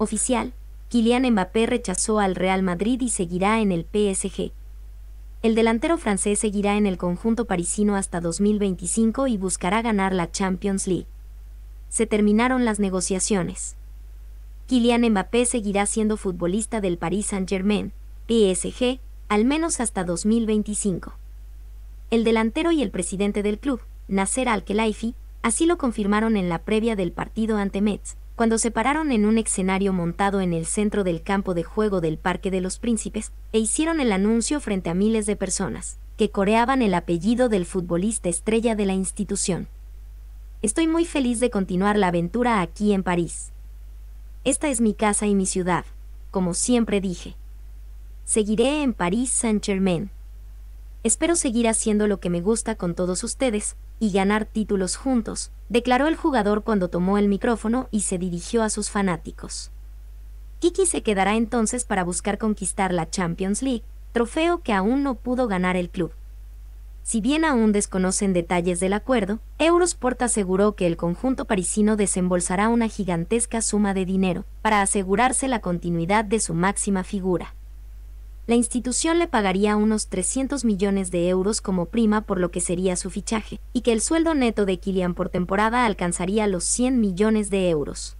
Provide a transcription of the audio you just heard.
oficial, Kylian Mbappé rechazó al Real Madrid y seguirá en el PSG. El delantero francés seguirá en el conjunto parisino hasta 2025 y buscará ganar la Champions League. Se terminaron las negociaciones. Kylian Mbappé seguirá siendo futbolista del Paris Saint-Germain, PSG, al menos hasta 2025. El delantero y el presidente del club, Nasser Al-Khelaifi, así lo confirmaron en la previa del partido ante Metz, cuando se pararon en un escenario montado en el centro del campo de juego del Parque de los Príncipes e hicieron el anuncio frente a miles de personas, que coreaban el apellido del futbolista estrella de la institución. Estoy muy feliz de continuar la aventura aquí en París. Esta es mi casa y mi ciudad, como siempre dije. Seguiré en París Saint-Germain. Espero seguir haciendo lo que me gusta con todos ustedes y ganar títulos juntos, declaró el jugador cuando tomó el micrófono y se dirigió a sus fanáticos. Kiki se quedará entonces para buscar conquistar la Champions League, trofeo que aún no pudo ganar el club. Si bien aún desconocen detalles del acuerdo, Eurosport aseguró que el conjunto parisino desembolsará una gigantesca suma de dinero para asegurarse la continuidad de su máxima figura la institución le pagaría unos 300 millones de euros como prima por lo que sería su fichaje, y que el sueldo neto de Kylian por temporada alcanzaría los 100 millones de euros.